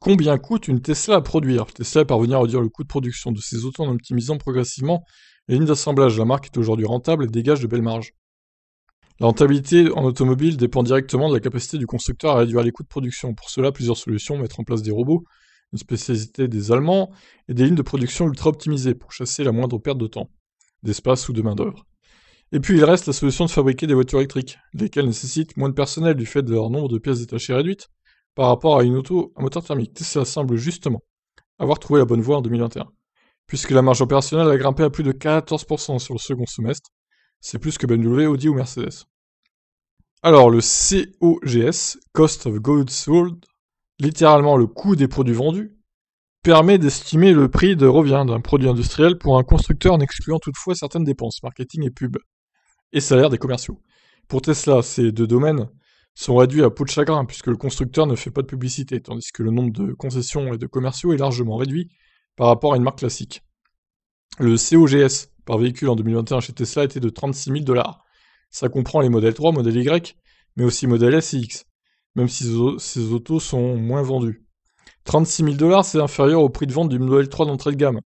combien coûte une Tesla à produire. Tesla parvenir à réduire le coût de production de ses autos en optimisant progressivement les lignes d'assemblage. La marque est aujourd'hui rentable et dégage de belles marges. La rentabilité en automobile dépend directement de la capacité du constructeur à réduire les coûts de production. Pour cela, plusieurs solutions, mettre en place des robots, une spécialité des Allemands, et des lignes de production ultra optimisées pour chasser la moindre perte de temps, d'espace ou de main-d'œuvre. Et puis il reste la solution de fabriquer des voitures électriques, lesquelles nécessitent moins de personnel du fait de leur nombre de pièces détachées réduites, par rapport à une auto à moteur thermique, Tesla semble justement avoir trouvé la bonne voie en 2021, puisque la marge opérationnelle a grimpé à plus de 14% sur le second semestre, c'est plus que BMW, Audi ou Mercedes. Alors le COGS, Cost of Goods Sold, littéralement le coût des produits vendus, permet d'estimer le prix de revient d'un produit industriel pour un constructeur en excluant toutefois certaines dépenses, marketing et pub, et salaire des commerciaux. Pour Tesla, ces deux domaines sont réduits à peau de chagrin puisque le constructeur ne fait pas de publicité, tandis que le nombre de concessions et de commerciaux est largement réduit par rapport à une marque classique. Le COGS par véhicule en 2021 chez Tesla était de 36 000 dollars. Ça comprend les modèles 3, modèle Y, mais aussi modèle S et X, même si ces autos sont moins vendues. 36 000 dollars, c'est inférieur au prix de vente du modèle 3 d'entrée de gamme.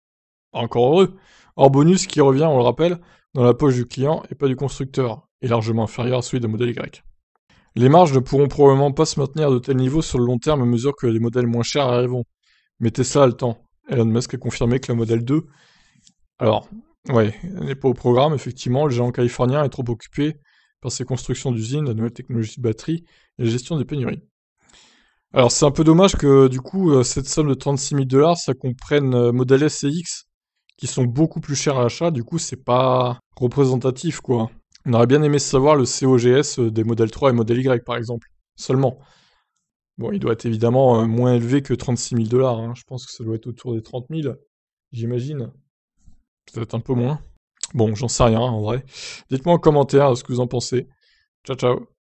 Encore heureux, hors bonus qui revient, on le rappelle, dans la poche du client et pas du constructeur, et largement inférieur à celui d'un modèle Y. Les marges ne pourront probablement pas se maintenir de tels niveaux sur le long terme à mesure que les modèles moins chers arriveront. Mais ça a le temps. Elon Musk a confirmé que le modèle 2, alors, ouais, n'est pas au programme, effectivement, le géant californien est trop occupé par ses constructions d'usines, la nouvelle technologie de batterie et la gestion des pénuries. Alors c'est un peu dommage que du coup euh, cette somme de 36 000 dollars ça comprenne euh, modèles S et X qui sont beaucoup plus chers à l'achat, du coup c'est pas représentatif quoi. On aurait bien aimé savoir le COGS euh, des modèles 3 et modèle Y, par exemple. Seulement. Bon, il doit être évidemment euh, moins élevé que 36 000 dollars. Hein. Je pense que ça doit être autour des 30 000, j'imagine. Peut-être un peu moins. Bon, j'en sais rien, en vrai. Dites-moi en commentaire euh, ce que vous en pensez. Ciao, ciao.